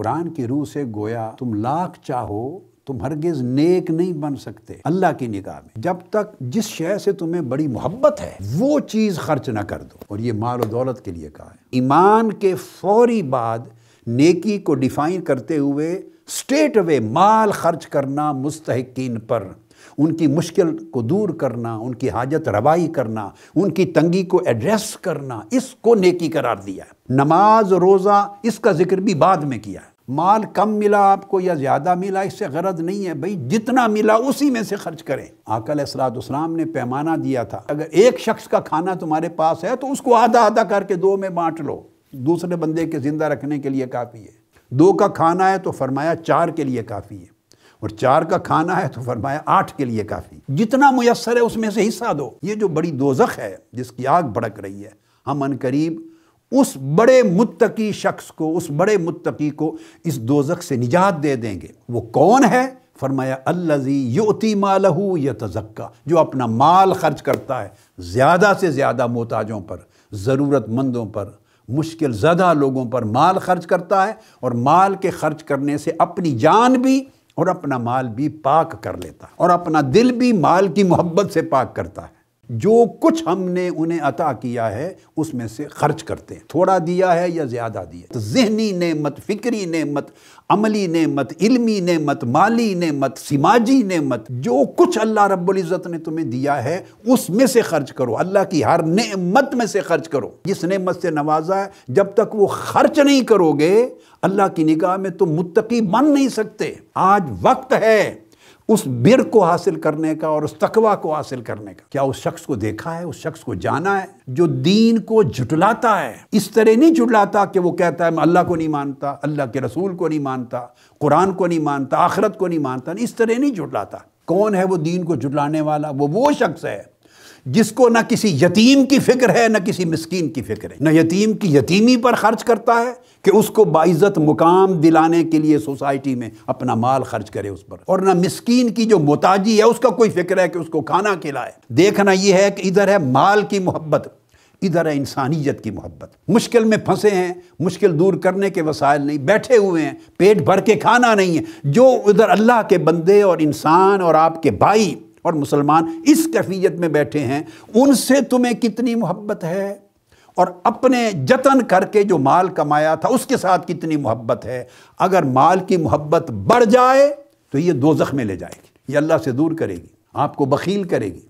कुरान की रूह से गोया तुम लाख चाहो तुम हरगिज नेक नहीं बन सकते अल्लाह की निगाह में जब तक जिस शय से तुम्हें बड़ी मोहब्बत है वो चीज़ खर्च ना कर दो और ये माल और दौलत के लिए कहा है ईमान के फौरी बाद नेकी को डिफाइन करते हुए स्ट्रेट अवे माल खर्च करना मुस्तकिन पर उनकी मुश्किल को दूर करना उनकी हाजत रवाई करना उनकी तंगी को एड्रेस करना इसको नेकी करार दिया है नमाज रोज़ा इसका जिक्र भी बाद में किया है माल कम मिला आपको या ज़्यादा मिला इससे गरज नहीं है भाई जितना मिला उसी में से खर्च करें आकल उसम ने पैमाना दिया था अगर एक शख्स का खाना तुम्हारे पास है तो उसको आधा आधा करके दो में बांट लो दूसरे बंदे के ज़िंदा रखने के लिए काफ़ी है दो का खाना है तो फरमाया चार के लिए काफ़ी है और चार का खाना है तो फरमाया आठ के लिए काफ़ी जितना मुयसर है उसमें से हिस्सा दो ये जो बड़ी दोजख है जिसकी आग भड़क रही है हम अन करीब उस बड़े मुत्तकी शख्स को उस बड़े मुत्तकी को इस दोजक से निजात दे देंगे वो कौन है फरमाया अल्लाजी मालहू या तजक्का जो अपना माल खर्च करता है ज़्यादा से ज़्यादा मोहताजों पर ज़रूरतमंदों पर मुश्किल ज़्यादा लोगों पर माल खर्च करता है और माल के खर्च करने से अपनी जान भी और अपना माल भी पाक कर लेता है और अपना दिल भी माल की मोहब्बत से पाक करता है जो कुछ हमने उन्हें अता किया है उसमें से खर्च करते हैं थोड़ा दिया है या ज़्यादा दिया तो जहनी नेमत फ़िक्री नेमत अमली नेमत इल्मी नेमत माली नेमत समाजी नेमत जो कुछ अल्लाह इज़्ज़त ने तुम्हें दिया है उसमें से खर्च करो अल्लाह की हर नेमत में से खर्च करो जिस नेमत से नवाजा है जब तक वो खर्च नहीं करोगे अल्लाह की निगाह में तुम मुत्तकी बन नहीं सकते आज वक्त है उस बिर को हासिल करने का और उस तकवा को हासिल करने का क्या उस शख्स को देखा है उस शख्स को जाना है जो दीन को जुटलाता है इस तरह नहीं जुटलाता कि वो कहता है मैं अल्लाह को नहीं मानता अल्लाह के रसूल को नहीं मानता कुरान को नहीं मानता आखरत को नहीं मानता इस तरह नहीं जुटलाता कौन है वो दीन को जुटलाने वाला वो वो शख्स है जिसको ना किसी यतीम की फिक्र है ना किसी मस्किन की फिक्र है ना यतीम की यतीमी पर खर्च करता है कि उसको बाइज़त मुकाम दिलाने के लिए सोसाइटी में अपना माल खर्च करे उस पर और ना मस्किन की जो मोताजी है उसका कोई फिक्र है कि उसको खाना खिलाए देखना यह है कि इधर है माल की मोहब्बत इधर है इंसानियत की मोहब्बत मुश्किल में फंसे हैं मुश्किल दूर करने के वसायल नहीं बैठे हुए हैं पेट भर के खाना नहीं है जो उधर अल्लाह के बंदे और इंसान और आपके भाई और मुसलमान इस कैफियत में बैठे हैं उनसे तुम्हें कितनी मोहब्बत है और अपने जतन करके जो माल कमाया था उसके साथ कितनी मोहब्बत है अगर माल की मोहब्बत बढ़ जाए तो ये दो में ले जाएगी ये अल्लाह से दूर करेगी आपको बखील करेगी